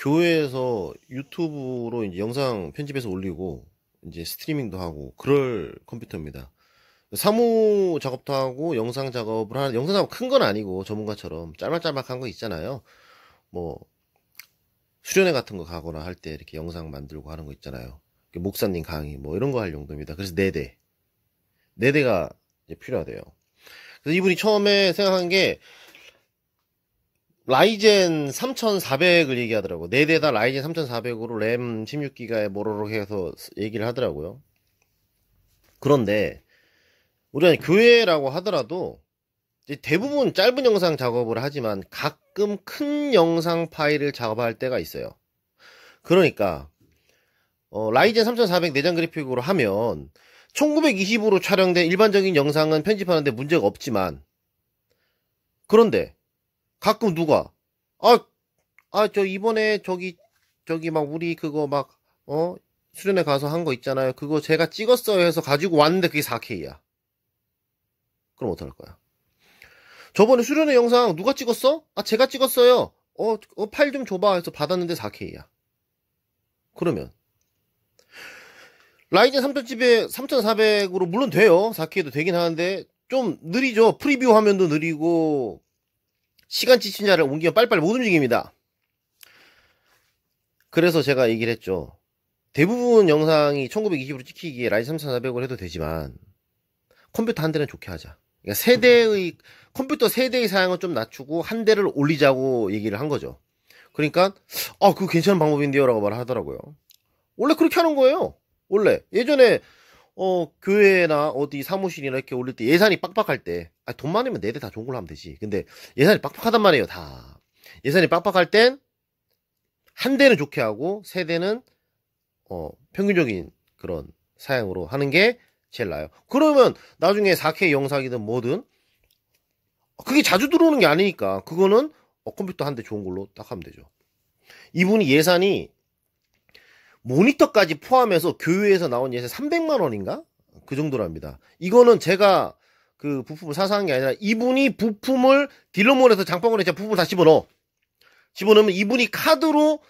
교회에서 유튜브로 이제 영상 편집해서 올리고 이제 스트리밍도 하고 그럴 컴퓨터입니다. 사무 작업도 하고 영상 작업을 하는 영상 작업 큰 건 아니고 전문가처럼 짤막짤막한 거 있잖아요. 뭐 수련회 같은 거 가거나 할 때 이렇게 영상 만들고 하는 거 있잖아요. 목사님 강의 뭐 이런 거 할 용도입니다. 그래서 네 대, 네 대가 필요하대요. 그래서 이분이 처음에 생각한 게 라이젠 3400을 얘기하더라고. 4대 다 라이젠 3400으로 램 16기가에 뭐로록 해서 얘기를 하더라고요. 그런데 우리가 교회라고 하더라도 대부분 짧은 영상 작업을 하지만 가끔 큰 영상 파일을 작업할 때가 있어요. 그러니까 어, 라이젠 3400 내장 그래픽으로 하면 1920으로 촬영된 일반적인 영상은 편집하는데 문제가 없지만 그런데 가끔 누가 아아 저 이번에 저기 저기 막 우리 그거 막 어 수련회 가서 한 거 있잖아요. 그거 제가 찍었어요 해서 가지고 왔는데 그게 4K야. 그럼 어떡할 거야? 저번에 수련회 영상 누가 찍었어? 아 제가 찍었어요. 어, 어 팔 파일 좀 줘봐 해서 받았는데 4K야. 그러면 라이젠 3.7에 3400으로 물론 돼요. 4K도 되긴 하는데 좀 느리죠. 프리뷰 화면도 느리고 시간 지친자를 옮기면 빨리빨리 못 움직입니다. 그래서 제가 얘기를 했죠. 대부분 영상이 1920으로 찍히기에 라이즈 3400을 해도 되지만 컴퓨터 한 대는 좋게 하자. 그러니까 세대의 컴퓨터 세대의 사양은 좀 낮추고 한 대를 올리자고 얘기를 한 거죠. 그러니까 아, 그거 괜찮은 방법인데요라고 말하더라고요. 을 원래 그렇게 하는 거예요. 원래 예전에 어, 교회나 어디 사무실이나 이렇게 올릴 때 예산이 빡빡할 때, 아, 돈 많으면 내대 네 다 좋은 걸로 하면 되지. 근데 예산이 빡빡하단 말이에요, 다. 예산이 빡빡할 땐, 한 대는 좋게 하고, 세 대는, 어, 평균적인 그런 사양으로 하는 게 제일 나아요. 그러면 나중에 4K 영상이든 뭐든, 그게 자주 들어오는 게 아니니까, 그거는 어, 컴퓨터 한 대 좋은 걸로 딱 하면 되죠. 이분이 예산이 모니터까지 포함해서 교회에서 나온 예산 300만 원인가? 그 정도랍니다. 이거는 제가 그 부품을 사서 한 게 아니라 이분이 부품을 딜러몰에서 장바구니에 부품을 다 집어넣어. 집어넣으면 이분이 카드로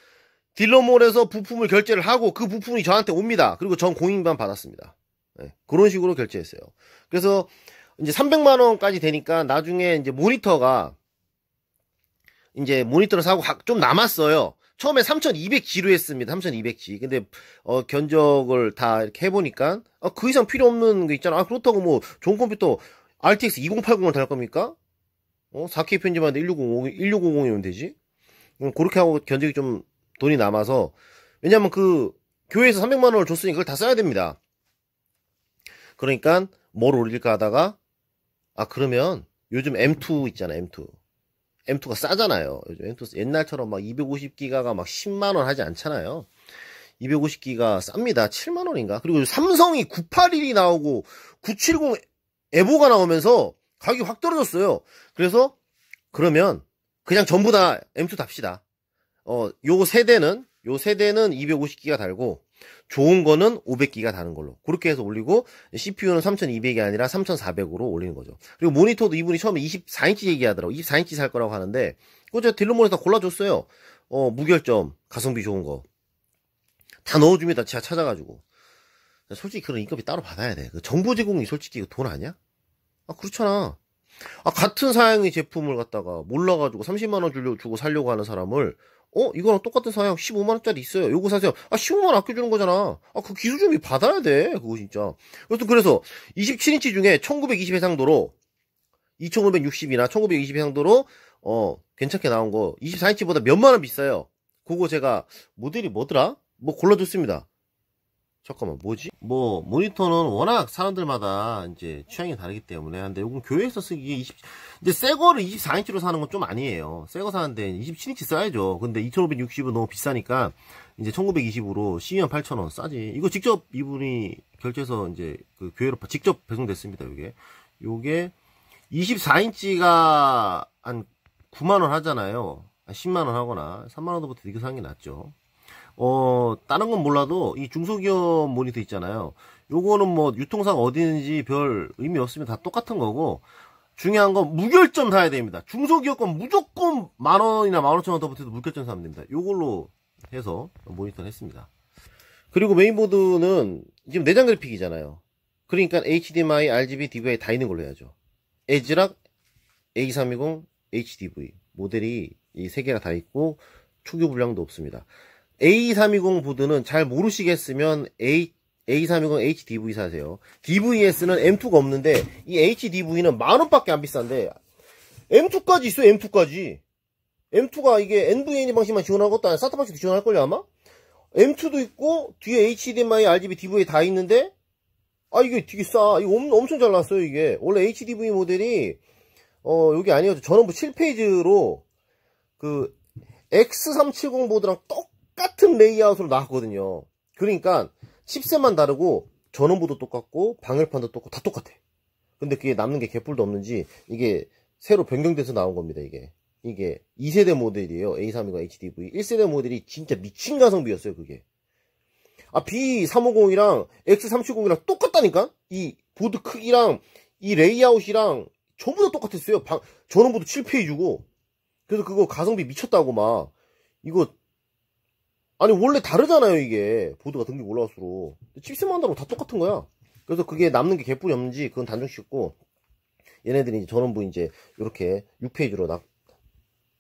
딜러몰에서 부품을 결제를 하고 그 부품이 저한테 옵니다. 그리고 전 공인만 받았습니다. 네, 그런 식으로 결제했어요. 그래서 이제 300만 원까지 되니까 나중에 이제 모니터가 이제 모니터를 사고 좀 남았어요. 처음에 3200G로 했습니다. 3200G. 근데 어, 견적을 다 이렇게 해보니까 아, 그 이상 필요 없는 게 있잖아. 아, 그렇다고 뭐 좋은 컴퓨터 RTX 2080을 달 겁니까? 어, 4K 편집하는데 1650, 1650이면 되지? 그렇게 하고 견적이 좀 돈이 남아서 왜냐면 그 교회에서 300만 원을 줬으니 그걸 다 써야 됩니다. 그러니까 뭘 올릴까 하다가 아 그러면 요즘 M2 있잖아 M2 M2가 싸잖아요. 요즘 M2 옛날처럼 막 250기가가 막 10만원 하지 않잖아요. 250기가 쌉니다. 7만원인가? 그리고 삼성이 981이 나오고 970 에보가 나오면서 가격이 확 떨어졌어요. 그래서 그러면 그냥 전부 다 M2 답시다. 어, 요 세대는 요 세대는 250기가 달고 좋은 거는 500기가 다는 걸로 그렇게 해서 올리고 CPU는 3200이 아니라 3400으로 올리는 거죠. 그리고 모니터도 이분이 처음에 24인치 얘기하더라고. 24인치 살 거라고 하는데 그거 제가 딜러 모니터 골라줬어요. 어 무결점 가성비 좋은 거 다 넣어줍니다. 제가 찾아가지고 솔직히 그런 인건비 따로 받아야 돼. 그 정보 제공이 솔직히 돈 아니야? 아 그렇잖아. 아 같은 사양의 제품을 갖다가 몰라가지고 30만 원 주려고 주고 살려고 하는 사람을 어? 이거랑 똑같은 사양 15만원짜리 있어요. 요거 사세요. 아, 15만원 아껴주는 거잖아. 아, 그기술준비 받아야 돼. 그거 진짜. 여튼 그래서 27인치 중에 1920 해상도로 2560이나 1920 해상도로 어, 괜찮게 나온 거 24인치보다 몇만원 비싸요. 그거 제가 모델이 뭐더라? 뭐 골라줬습니다. 잠깐만 뭐지? 뭐 모니터는 워낙 사람들마다 이제 취향이 다르기 때문에 근데 요건 교회에서 쓰기에 20 이제 새 거를 24인치로 사는 건 좀 아니에요 새 거 사는데 27인치 써야죠 근데 2560은 너무 비싸니까 이제 1920으로 12만 8천원 싸지 이거 직접 이분이 결제해서 이제 그 교회로 직접 배송됐습니다 요게 요게 24인치가 한 9만원 하잖아요 10만원 하거나 3만원도부터 이거 사는 게 낫죠 어 다른 건 몰라도 이 중소기업 모니터 있잖아요. 요거는 뭐 유통상 어디든지 별 의미 없으면 다 똑같은 거고 중요한 건 무결점 사야 됩니다. 중소기업 건 무조건 만 원이나 만 오천 원더 붙여도 무결점 사면 됩니다. 요걸로 해서 모니터를 했습니다. 그리고 메인보드는 지금 내장 그래픽이잖아요. 그러니까 HDMI, RGB, DVI 다 있는 걸로 해야죠. 에즈락 A320 HDV 모델이 이 세 개가 다 있고 초기 불량도 없습니다. A320 보드는 잘 모르시겠으면 A, A320 HDV 사세요. DVS는 M2가 없는데 이 HDV는 만원밖에 안 비싼데 M2까지 있어요. M2까지. M2가 이게 NVN 방식만 지원하 것도 아니고 사타 방식도 지원할걸요 아마? M2도 있고 뒤에 HDMI, RGB, d v 다 있는데 아 이게 되게 싸. 이거 엄청 잘 나왔어요 이게. 원래 HDV 모델이 어 여기 아니어도 전원부 7페이지로 그 X370 보드랑 똑 똑같은 레이아웃으로 나왔거든요. 그러니까 10세만 다르고 전원부도 똑같고 방열판도 똑같고 다 똑같아. 근데 그게 남는 게 개뿔도 없는지 이게 새로 변경돼서 나온 겁니다. 이게 이게 2세대 모델이에요. a 3 2가 HDV 1세대 모델이 진짜 미친 가성비였어요. 그게 아 B350이랑 X370이랑 똑같다니까 이 보드 크기랑 이 레이아웃이랑 전부 다 똑같았어요. 방 전원부도 7페이지고 그래서 그거 가성비 미쳤다고 막 이거 아니 원래 다르잖아요 이게 보드가 등급 올라갈수록 칩스만 다고 다 똑같은 거야 그래서 그게 남는 게 개뿔이 없는지 그건 단정 씻고 얘네들이 전원부 이제 이렇게 6페이지로 나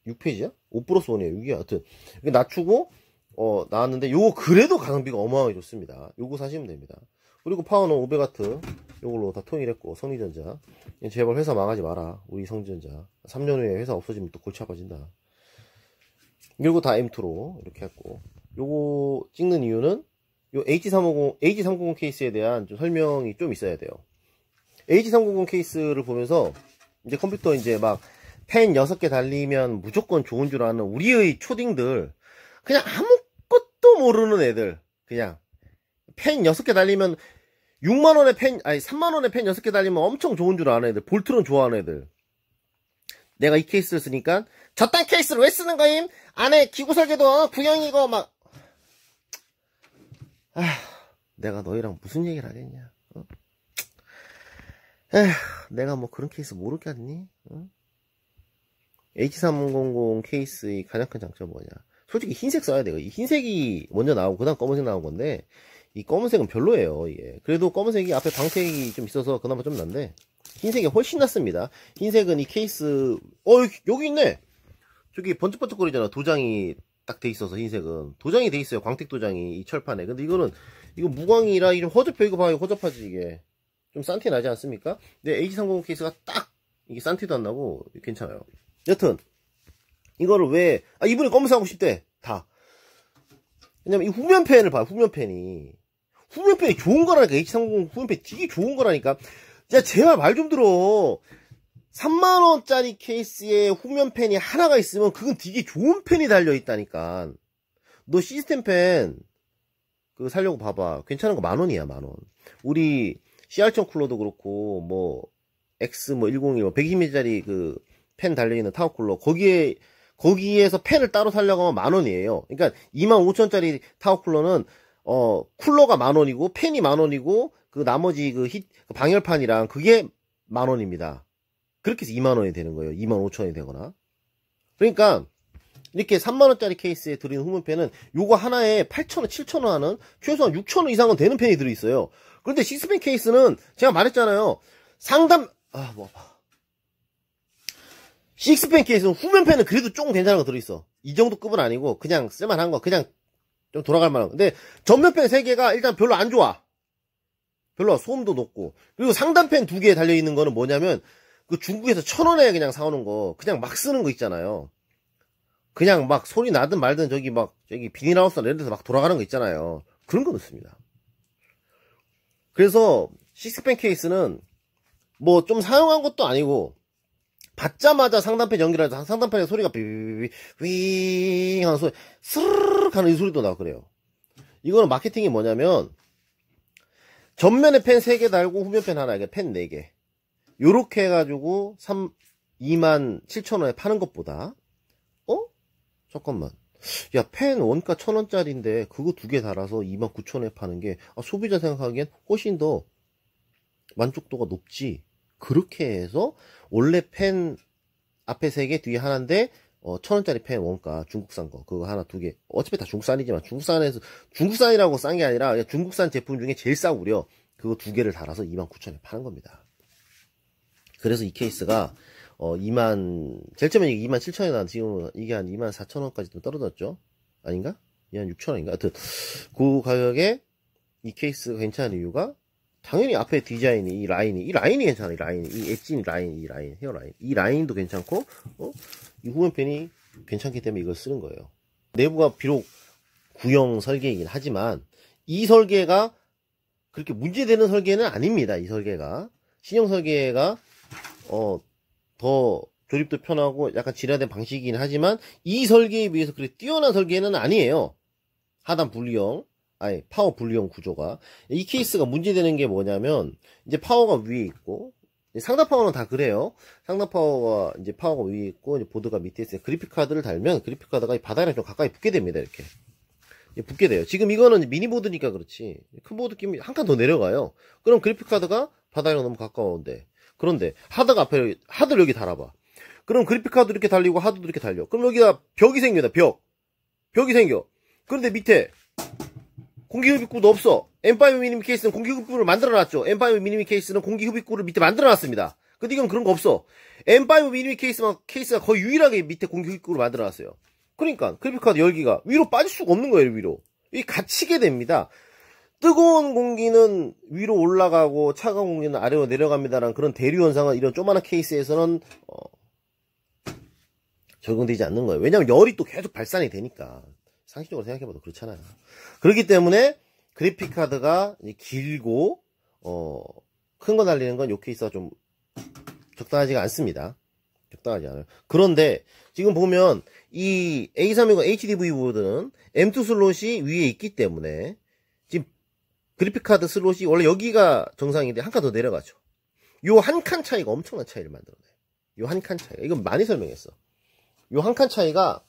6페이지야? 5 플러스 1이에요 6이 하여튼 이게 낮추고 어 나왔는데 요거 그래도 가성비가 어마어마하게 좋습니다 요거 사시면 됩니다 그리고 파워는 500W 요걸로 다 통일했고 성리전자 제발 회사 망하지 마라 우리 성전자 3년 후에 회사 없어지면 또 골치 아파진다 그리고 다 M2로 이렇게 했고 요거 찍는 이유는 요 H350, H390 케이스에 대한 좀 설명이 좀 있어야 돼요. H390 케이스를 보면서 이제 컴퓨터 이제 막 펜 6개 달리면 무조건 좋은 줄 아는 우리의 초딩들 그냥 아무것도 모르는 애들 그냥 펜 6개 달리면 6만원에 펜, 아니 3만원에 펜 6개 달리면 엄청 좋은 줄 아는 애들 볼트론 좋아하는 애들 내가 이 케이스를 쓰니까 저딴 케이스를 왜 쓰는 거임? 안에 기구 설계도 어, 구형이고 막 내가 너희랑 무슨 얘기를 하겠냐. 어? 에휴, 내가 뭐 그런 케이스 모르겠니? 어? H3000 케이스의 가장 큰 장점은 뭐냐? 솔직히 흰색 써야 돼요. 이 흰색이 먼저 나오고 그다음 검은색 나온 건데 이 검은색은 별로예요. 이게 그래도 검은색이 앞에 방색이 좀 있어서 그나마 좀 난데 흰색이 훨씬 낫습니다. 흰색은 이 케이스 어 여기, 여기 있네. 저기 번쩍번쩍거리잖아. 도장이 딱돼 있어서 흰색은 도장이 돼 있어요 광택 도장이 이 철판에 근데 이거는 이거 무광이라 이런 허접해 이거 봐요 허접하지 이게 좀싼티 나지 않습니까? 근데 H305 케이스가 딱 이게 싼 티도 안 나고 괜찮아요 여튼 이거를 왜 아 이분이 검은 색하고 싶대 다 왜냐면 이 후면 펜을 봐요 후면 펜이 후면펜이 좋은 거라니까 H305 후면펜 되게 좋은 거라니까 야 제발 말 좀 들어 3만원짜리 케이스에 후면 펜이 하나가 있으면 그건 되게 좋은 펜이 달려있다니까. 너 시스템 펜, 그 살려고 봐봐. 괜찮은 거 만원이야, 만원. 우리 CR1000 쿨러도 그렇고, 뭐, X 뭐 101, 뭐 120mm짜리 그펜 달려있는 타워 쿨러. 거기에, 거기에서 펜을 따로 살려고 하면 만원이에요. 그러니까 25,000짜리 타워 쿨러는, 어, 쿨러가 만원이고, 펜이 만원이고, 그 나머지 그 히, 그 방열판이랑 그게 만원입니다. 그렇게 해서 2만원이 되는 거예요. 2만 5천원이 되거나. 그러니까 이렇게 3만원짜리 케이스에 들어있는 후문펜은 요거 하나에 8천원, 7천원 하는 최소한 6천원 이상은 되는 펜이 들어있어요. 그런데 식스펜 케이스는 제가 말했잖아요. 상담, 아, 뭐 아파. 식스펜 케이스는 후면펜은 그래도 조금 괜찮은 거 들어있어. 이 정도 급은 아니고 그냥 쓸만한 거, 그냥 좀 돌아갈 만한 거. 근데 전면펜 3개가 일단 별로 안 좋아. 별로 소음도 높고. 그리고 상단펜 2개에 달려있는 거는 뭐냐면 그 중국에서 천 원에 그냥 사오는 거 그냥 막 쓰는 거 있잖아요. 그냥 막 소리 나든 말든 저기 막 저기 비닐하우스나 이런 데서 막 돌아가는 거 있잖아요. 그런 건 없습니다. 그래서 식스펜 케이스는 뭐 좀 사용한 것도 아니고 받자마자 상단펜 연결해서 상단펜의 소리가 비윙 하는 소리 스르륵 하는 이 소리도 나고 그래요. 이거는 마케팅이 뭐냐면 전면에 펜 3개 달고 후면 펜 하나, 펜 4개. 요렇게 해가지고 3, 2 0 0 0원에 파는 것보다 어? 잠깐만 야 펜 원가 1 0 0 0원짜리인데 그거 두 개 달아서 2 9 0 0 0원에 파는 게 아, 소비자 생각하기엔 훨씬 더 만족도가 높지 그렇게 해서 원래 펜 앞에 세 개 뒤에 하나인데 어, 천원짜리 펜 원가 중국산 거 그거 하나 두개 어차피 다 중국산이지만 중국산에서 중국산이라고 싼 게 아니라 중국산 제품 중에 제일 싸구려 그거 두 개를 달아서 2 9 0 0 0원에 파는 겁니다 그래서 이 케이스가 어 2만 제일 처음에 2만 7천원이 나 지금 이게 한 2만 4천원까지 좀 떨어졌죠 아닌가? 2만 6천원인가? 하여튼 그 가격에 이 케이스가 괜찮은 이유가 당연히 앞에 디자인이 이 라인이 이 라인이 괜찮아 이 라인 이 엣지 라인 이 라인 헤어 라인 이 라인도 괜찮고 어? 이 후면펜이 괜찮기 때문에 이걸 쓰는 거예요 내부가 비록 구형 설계이긴 하지만 이 설계가 그렇게 문제되는 설계는 아닙니다 이 설계가 신형 설계가 어, 더 조립도 편하고 약간 진화된 방식이긴 하지만 이 설계에 비해서 그래 뛰어난 설계는 아니에요. 하단 분리형, 아니 파워 분리형 구조가 이 케이스가 문제되는 게 뭐냐면 이제 파워가 위에 있고 상단 파워는 다 그래요. 상단 파워가 이제 파워가 위에 있고 이제 보드가 밑에 있어요. 그래픽 카드를 달면 그래픽 카드가 바닥에 좀 가까이 붙게 됩니다. 이렇게 붙게 돼요. 지금 이거는 미니 보드니까 그렇지 큰 보드 끼면 한 칸 더 내려가요. 그럼 그래픽 카드가 바닥이랑 너무 가까운데 그런데 하드가 앞에 하드를 여기 달아봐. 그럼 그래픽카드 이렇게 달리고 하드도 이렇게 달려. 그럼 여기가 벽이 생겨니다 벽. 벽이 생겨. 그런데 밑에 공기흡입구도 없어. M5 미니미 케이스는 공기흡입구를 만들어놨죠. M5 미니미 케이스는 공기흡입구를 밑에 만들어놨습니다. 근데 이건 그런 거 없어. M5 미니미 케이스만 케이스가 거의 유일하게 밑에 공기흡입구를 만들어놨어요. 그러니까 그래픽카드 열기가 위로 빠질 수가 없는 거예요. 위로. 이 갇히게 됩니다. 뜨거운 공기는 위로 올라가고 차가운 공기는 아래로 내려갑니다라는 그런 대류 현상은 이런 조그마한 케이스에서는 어, 적용되지 않는 거예요. 왜냐하면 열이 또 계속 발산이 되니까 상식적으로 생각해봐도 그렇잖아요. 그렇기 때문에 그래픽 카드가 길고 어, 큰 거 달리는 건 이 케이스가 좀 적당하지가 않습니다. 적당하지 않아요. 그런데 지금 보면 이 A320 HDV 보드는 M2 슬롯이 위에 있기 때문에 그래픽카드 슬롯이 원래 여기가 정상인데 한 칸 더 내려가죠. 요 한 칸 차이가 엄청난 차이를 만들어내요. 요한칸 차이가. 이건 많이 설명했어. 요 한 칸 차이가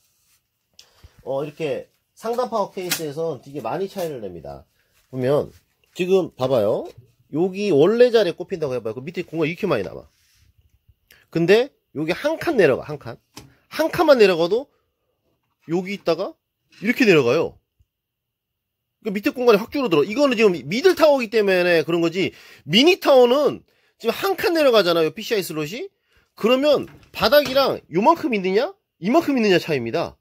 어 이렇게 상단 파워 케이스에서 되게 많이 차이를 냅니다. 보면 지금 봐봐요. 여기 원래 자리에 꼽힌다고 해봐요. 그 밑에 공간 이렇게 많이 남아. 근데 여기 한 칸 내려가 한 칸. 한 칸만 내려가도 여기 있다가 이렇게 내려가요. 그 밑에 공간이 확 줄어들어. 이거는 지금 미들 타워이기 때문에 그런 거지. 미니 타워는 지금 한 칸 내려가잖아요. PCI 슬롯이. 그러면 바닥이랑 요만큼 있느냐? 이만큼 있느냐 차이입니다.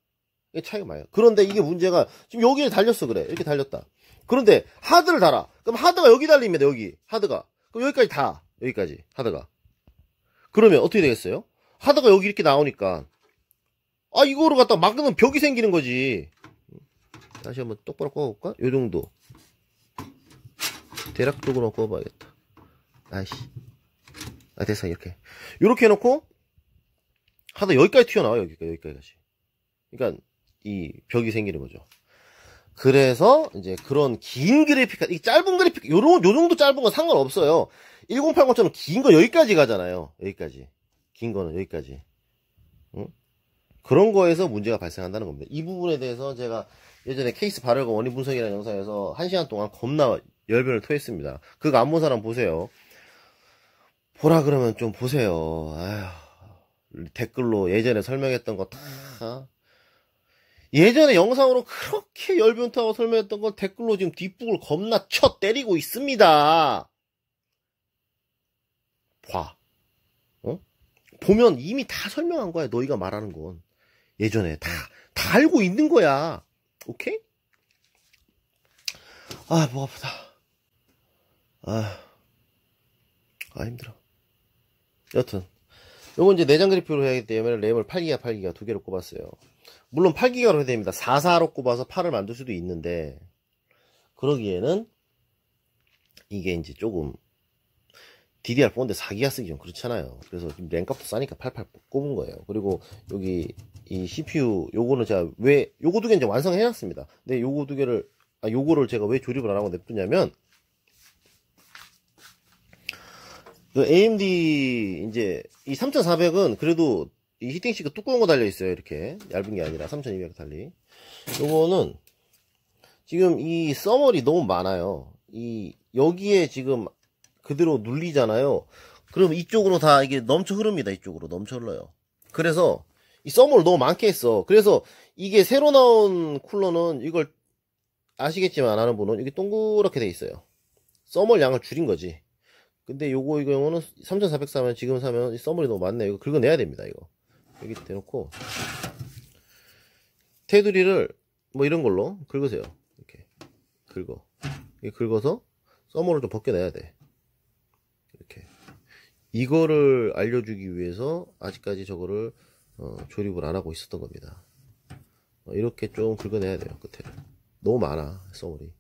차이가 많아요. 그런데 이게 문제가 지금 여기에 달렸어 그래. 이렇게 달렸다. 그런데 하드를 달아. 그럼 하드가 여기 달립니다. 여기. 하드가. 그럼 여기까지 다. 여기까지. 하드가. 그러면 어떻게 되겠어요? 하드가 여기 이렇게 나오니까 아 이거로 갖다 막으면 벽이 생기는 거지. 다시 한번 똑바로 꺼볼까요 정도 대략 적으로꺼봐야겠다 아이씨 아 됐어 이렇게 요렇게 해놓고 하다 여기까지 튀어나와 여기까지 여기까지 다시 그러니까 이 벽이 생기는 거죠 그래서 이제 그런 긴 그래픽, 이 짧은 그래픽, 요런, 요 정도 짧은 건 상관없어요. 1080처럼 긴 거 여기까지 가잖아요. 여기까지. 긴 거는 여기까지. 응? 그런 거에서 문제가 발생한다는 겁니다. 이 부분에 대해서 제가 예전에 케이스 발열과 원인 분석이라는 영상에서 1시간 동안 겁나 열변을 토했습니다. 그거 안 본 사람 보세요. 보라 그러면 좀 보세요. 아휴, 댓글로 예전에 설명했던 거 다. 예전에 영상으로 그렇게 열변타고 설명했던 걸 댓글로 지금 뒷북을 겁나 쳐 때리고 있습니다. 봐. 어? 보면 이미 다 설명한 거야. 너희가 말하는 건. 예전에 다, 다 알고 있는 거야. 오케이? 아, 목 아프다. 아, 아, 힘들어. 여튼. 요건 이제 내장 그래픽으로 해야기 때문에 램을 8기가, 8기가 두 개로 꼽았어요. 물론 8기가로 해야 됩니다. 44로 꼽아서 8을 만들 수도 있는데, 그러기에는 이게 이제 조금 DDR 4인데 4기가 쓰기 좀 그렇잖아요. 그래서 지금 램값도 싸니까 팔팔 꼽은 거예요. 그리고 여기 이 CPU 요거는 제가 왜 요거 두 개 이제 완성해놨습니다. 근데 요거 두 개를 아 요거를 제가 왜 조립을 안 하고 냅두냐면 그 AMD 이제 이 3400은 그래도 이 히팅시크 두꺼운 거 달려 있어요. 이렇게 얇은 게 아니라 3200 달리. 요거는 지금 이 써머리 너무 많아요. 이 여기에 지금 그대로 눌리잖아요. 그럼 이쪽으로 다 이게 넘쳐 흐릅니다. 이쪽으로 넘쳐 흘러요. 그래서 이 썸을 너무 많게 했어. 그래서 이게 새로 나온 쿨러는 이걸 아시겠지만 하는 분은 이게 동그랗게 돼 있어요. 썸을 양을 줄인 거지. 근데 요거 이 경우는 3400 사면 지금 사면 썸머이 너무 많네. 이거 긁어내야 됩니다. 이거 여기 대놓고 테두리를 뭐 이런 걸로 긁으세요. 이렇게 긁어. 이 긁어서 서머를 좀 벗겨내야 돼. 이거를 알려주기 위해서 아직까지 저거를 어, 조립을 안 하고 있었던 겁니다. 어, 이렇게 좀 긁어내야 돼요. 끝에 너무 많아. 썸을이.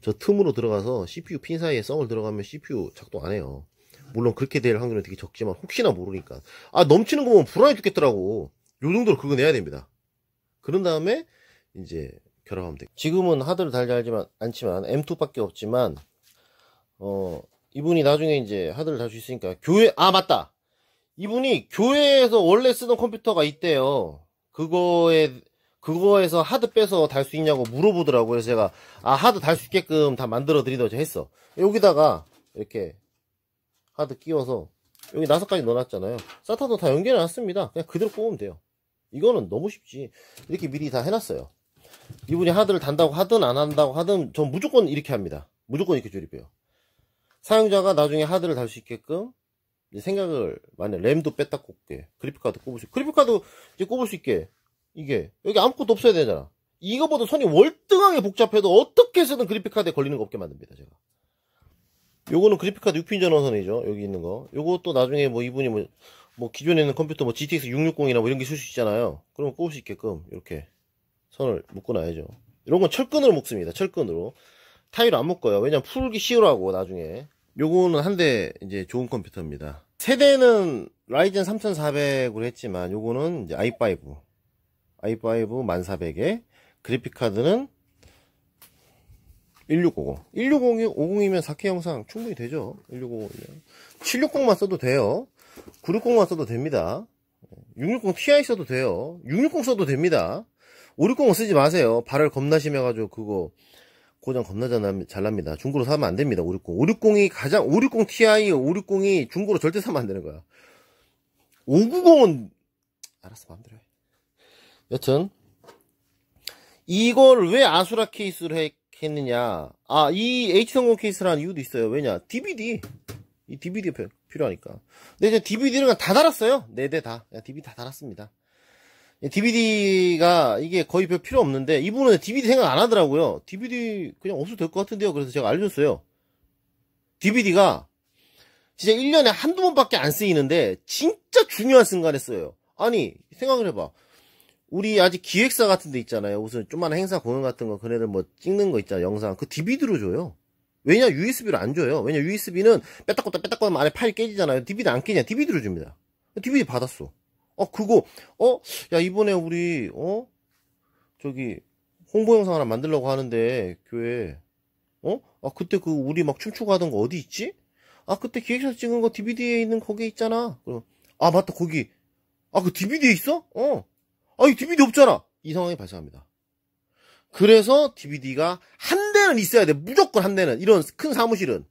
저 틈으로 들어가서 CPU 핀 사이에 썸을 들어가면 CPU 작동 안 해요. 물론 그렇게 될 확률은 되게 적지만 혹시나 모르니까. 아 넘치는 거 보면 불안해 죽겠더라고. 요 정도로 긁어내야 됩니다. 그런 다음에 이제 결합하면 돼. 지금은 하드를 달지 않지만 M2밖에 없지만 어 이분이 나중에 이제 하드를 달 수 있으니까 교회 아 맞다 이분이 교회에서 원래 쓰던 컴퓨터가 있대요 그거에 그거에서 하드 빼서 달 수 있냐고 물어보더라고요 그래서 제가 아 하드 달 수 있게끔 다 만들어 드리더니 했어 여기다가 이렇게 하드 끼워서 여기 나사까지 넣어놨잖아요 사타도 다 연결해 놨습니다 그냥 그대로 뽑으면 돼요 이거는 너무 쉽지 이렇게 미리 다 해놨어요 이분이 하드를 단다고 하든 안 한다고 하든 전 무조건 이렇게 합니다 무조건 이렇게 조립해요 사용자가 나중에 하드를 달 수 있게끔 이제 생각을 만약 램도 뺐다 꼽게 그래픽카드 꼽을 수 그래픽카드 이제 꼽을 수 있게 이게 여기 아무것도 없어야 되잖아 이거보다 손이 월등하게 복잡해도 어떻게 해서든 그래픽카드에 걸리는 거 없게 만듭니다 제가 요거는 그래픽카드 6핀 전원선이죠 여기 있는 거 요것도 나중에 뭐 이분이 뭐, 뭐 기존에 있는 컴퓨터 뭐 GTX 660이나 뭐 이런 게 쓸 수 있잖아요 그러면 꼽을 수 있게끔 이렇게 선을 묶어놔야죠 이런 건 철끈으로 묶습니다 철끈으로 타일안 묶어요 왜냐면 풀기 쉬우라고 나중에 요거는 한 대 이제 좋은 컴퓨터입니다. 세대는 라이젠 3400으로 했지만 요거는 이제 i5. i5 1400에 그래픽 카드는 1650. 1650이 50이면 4K 영상 충분히 되죠. 1650이면. 760만 써도 돼요. 960만 써도 됩니다. 660 Ti 써도 돼요. 660 써도 됩니다. 560은 쓰지 마세요. 발을 겁나 심해가지고 그거 고장 겁나 잘납니다. 중고로 사면 안 됩니다. 560. 560이 가장, 560 Ti, 560이 중고로 절대 사면 안 되는 거야. 590은, 알았어, 마음대로 해. 여튼, 이걸 왜 아수라 케이스를 했느냐. 아, 이 H30 케이스라는 이유도 있어요. 왜냐. DVD. 이 DVD가 필요하니까. 근데 이제 DVD를 다 달았어요. 네 대 다. DVD 다 달았습니다. DVD가 이게 거의 별 필요 없는데 이분은 DVD 생각 안 하더라고요. DVD 그냥 없어도 될 것 같은데요. 그래서 제가 알려줬어요. DVD가 진짜 1년에 한두 번밖에 안 쓰이는데 진짜 중요한 순간에 써요. 아니 생각을 해봐. 우리 아직 기획사 같은 데 있잖아요. 무슨 좀만 행사 공연 같은 거 그네들 뭐 찍는 거 있잖아. 요 영상. 그 DVD로 줘요. 왜냐 USB로 안 줘요. 왜냐 USB는 빼딱거다 빼딱꼬 하면 안에 파일 깨지잖아요. DVD 안 깨냐. DVD로 줍니다. DVD 받았어. 어, 그거, 어? 야, 이번에 우리, 어? 저기, 홍보 영상 하나 만들려고 하는데, 교회. 어? 아, 그때 그, 우리 막 춤추고 하던 거 어디 있지? 아, 그때 기획사 찍은 거 DVD에 있는 거기 있잖아. 그럼, 아, 맞다, 거기. 아, 그 DVD에 있어? 어. 아, 이 DVD 없잖아. 이 상황이 발생합니다. 그래서 DVD가 한 대는 있어야 돼. 무조건 한 대는. 이런 큰 사무실은.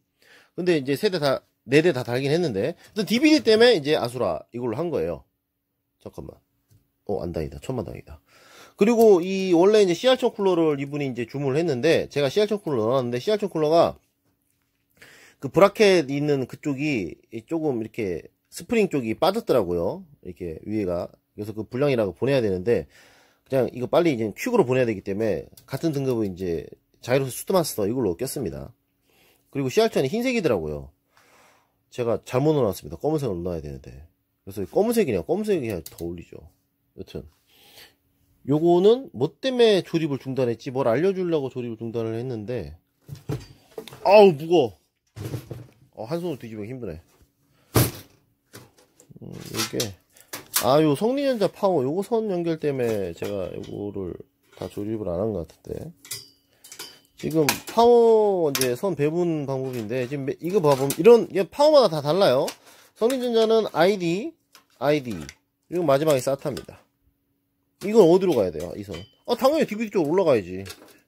근데 이제 세대 다, 네 대 다 달긴 했는데. DVD 때문에 이제 아수라 이걸로 한 거예요. 잠깐만. 어, 안 다행이다. 천만 다행이다. 그리고 이 원래 이제 c r 1 쿨러를 이분이 이제 주문을 했는데 제가 시 r 1 쿨러 넣어놨는데 시 r 1 쿨러가 그 브라켓 있는 그쪽이 조금 이렇게 스프링 쪽이 빠졌더라고요. 이렇게 위에가. 그래서 그 불량이라고 보내야 되는데 그냥 이거 빨리 이제 큐으로 보내야 되기 때문에 같은 등급은 이제 자이로스 수트마스터 이걸로 꼈습니다. 그리고 시 r 1 0이 흰색이더라고요. 제가 잘못 넣어놨습니다. 검은색을 넣어야 되는데. 그래서 검은색이네요. 검은색이 더 어울리죠. 여튼 요거는 뭐 때문에 조립을 중단했지 뭘 알려주려고 조립을 중단을 했는데 아우 무거워 어, 한 손으로 뒤집으면 힘드네 음, 이게 아요 성리전자 파워 요거 선 연결 때문에 제가 요거를 다 조립을 안 한 것 같은데 지금 파워 이제 선 배분 방법인데 지금 이거 봐보면 이런 파워마다 다 달라요 성림전자는 ID, ID 그리고 마지막에 사타입니다. 이건 어디로 가야 돼요? 이 선. 아 당연히 DVT 쪽 올라가야지.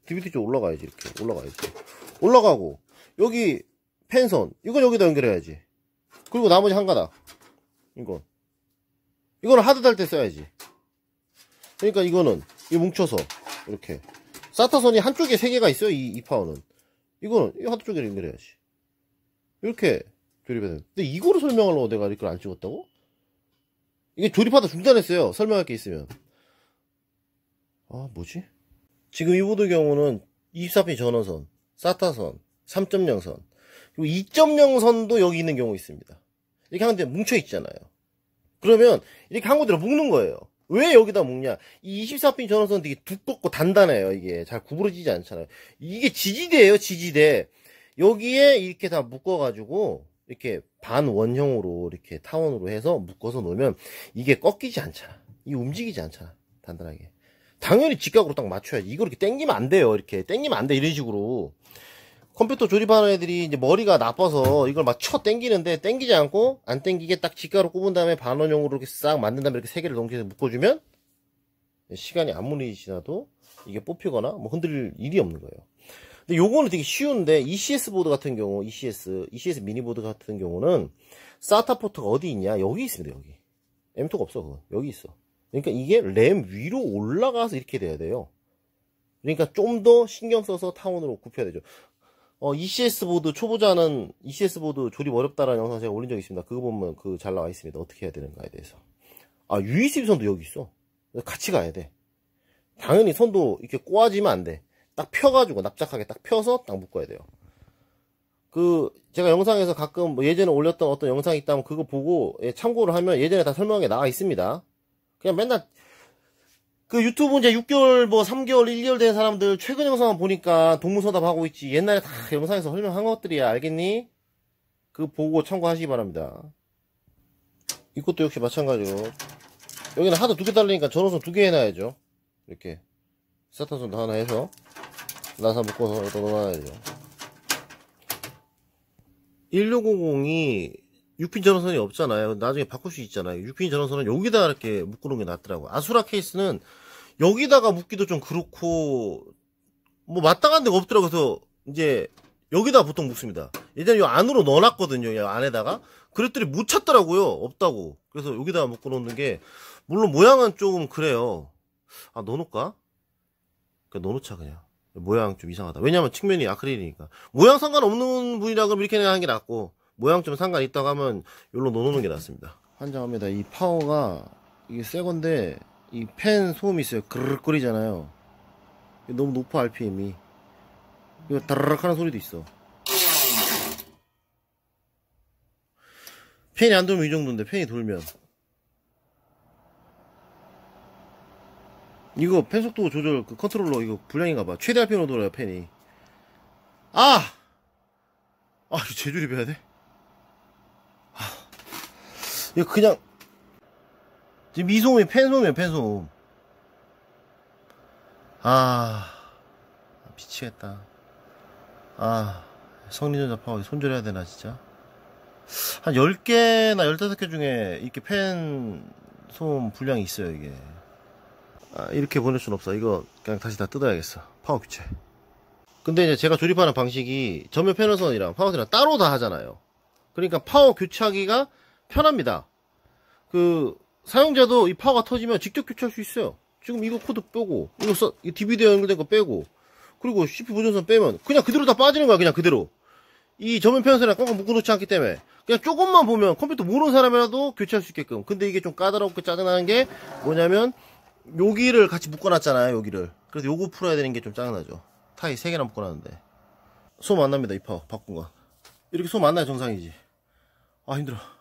DVT 쪽 올라가야지 이렇게 올라가야지. 올라가고 여기 펜선 이건 여기다 연결해야지. 그리고 나머지 한 가닥 이건 이건 하드 달 때 써야지. 그러니까 이거는 이 뭉쳐서 이렇게 사타선이 한쪽에 세 개가 있어요. 이, 이 파워는 이거는 이 하드 쪽에 연결해야지. 이렇게 조립해서. 근데 이거로 설명하려고 내가 이걸 안 찍었다고? 이게 조립하다 중단했어요. 설명할 게 있으면. 아, 뭐지? 지금 이보드 경우는 2 4핀 전원선, 사타선, 3.0선, 그리고 2.0선도 여기 있는 경우 있습니다. 이렇게 하는데 뭉쳐있잖아요. 그러면 이렇게 한곳으로 묶는 거예요. 왜 여기다 묶냐? 이 24핀 전원선 되게 두껍고 단단해요, 이게. 잘 구부러지지 않잖아요. 이게 지지대예요, 지지대. 여기에 이렇게 다 묶어가지고 이렇게 반원형으로 이렇게 타원으로 해서 묶어서 놓으면 이게 꺾이지 않잖아. 이 움직이지 않잖아. 단단하게. 당연히 직각으로 딱 맞춰야지. 이거 이렇게 땡기면 안 돼요. 이렇게 땡기면 안 돼. 이런 식으로. 컴퓨터 조립하는 애들이 이제 머리가 나빠서 이걸 막 쳐 땡기는데 땡기지 않고 안 땡기게 딱직각으로 꼽은 다음에 반원형으로 이렇게 싹 만든 다음에 이렇게 세 개를 동시서 묶어주면 시간이 아무리 지나도 이게 뽑히거나 뭐 흔들릴 일이 없는 거예요. 근데 요거는 되게 쉬운데 ECS 보드 같은 경우 ECS ECS 미니 보드 같은 경우는 사타 포트가 어디 있냐 여기 있습니다 여기 M2가 없어 그건 여기 있어 그러니까 이게 램 위로 올라가서 이렇게 돼야 돼요 그러니까 좀 더 신경 써서 타원으로 굽혀야 되죠 어, ECS 보드 초보자는 ECS 보드 조립 어렵다라는 영상 제가 올린 적 있습니다 그거 보면 그 잘 나와 있습니다 어떻게 해야 되는가에 대해서 아 USB 선도 여기 있어 같이 가야 돼 당연히 선도 이렇게 꼬아지면 안돼 딱 펴가지고 납작하게 딱 펴서 딱 묶어야 돼요. 그 제가 영상에서 가끔 뭐 예전에 올렸던 어떤 영상이 있다면 그거 보고 예, 참고를 하면 예전에 다 설명한 게 나와 있습니다. 그냥 맨날 그 유튜브 이제 6개월 뭐 3개월 1개월 된 사람들 최근 영상만 보니까 동무서답 하고 있지 옛날에 다 영상에서 설명한 것들이야 알겠니? 그 보고 참고하시기 바랍니다. 이것도 역시 마찬가지로 여기는 하도 두 개 달리니까 전원선 두 개 해놔야죠. 이렇게 스타탄선 다 하나 해서 나사 묶어서 떠나야죠 1650이 6핀 전원선이 없잖아요 나중에 바꿀 수 있잖아요 6핀 전원선은 여기다 이렇게 묶어놓은 게 낫더라고요 아수라 케이스는 여기다가 묶기도 좀 그렇고 뭐 마땅한 데가 없더라고요 그래서 이제 여기다 보통 묶습니다 예전에 이 안으로 넣어놨거든요 이 안에다가 그랬더니 못 찾더라고요 없다고 그래서 여기다 가 묶어놓는 게 물론 모양은 조금 그래요 아 넣어놓을까? 그냥 넣어놓자 그냥 모양 좀 이상하다. 왜냐면 측면이 아크릴이니까. 모양 상관없는 분이라 그럼 이렇게 하는 게 낫고, 모양 좀 상관 있다고 하면 요로 넣어놓는 게 낫습니다. 환장합니다. 이 파워가, 이게 새 건데, 이 팬 소음이 있어요. 그르륵거리잖아요. 너무 높아, RPM이. 이거 다르륵 하는 소리도 있어. 팬이 안 돌면 이 정도인데, 팬이 돌면. 이거 펜 속도 조절 그 컨트롤러 이거 불량인가봐 최대한 펜으로 돌아요 펜이 아! 아 이거 재조립해야 돼? 아, 이거 그냥 지금 미소음이 펜소음이야 펜소음 아. 아 미치겠다 아 성리전 자파고 손절해야 되나 진짜 한 10개나 15개 중에 이렇게 펜 소음 불량이 있어요 이게 아, 이렇게 보낼 순 없어 이거 그냥 다시 다 뜯어야겠어 파워 교체 근데 이제 제가 조립하는 방식이 전면 패널선이랑 파워선이랑 따로 다 하잖아요 그러니까 파워 교체하기가 편합니다 그 사용자도 이 파워가 터지면 직접 교체할 수 있어요 지금 이거 코드 빼고 이거 써, 이 d v d 연결된 거 빼고 그리고 CPU 보존선 빼면 그냥 그대로 다 빠지는 거야 그냥 그대로 이 전면 편선이랑 꽁꽁 묶어놓지 않기 때문에 그냥 조금만 보면 컴퓨터 모르는 사람이라도 교체할 수 있게끔 근데 이게 좀 까다롭고 짜증나는 게 뭐냐면 여기를 같이 묶어놨잖아요 여기를 그래서 요거 풀어야 되는 게 좀 짜증나죠 타이 3개나 묶어놨는데 소 만납니다 이파 바꾼 건 이렇게 소 만나야 정상이지 아 힘들어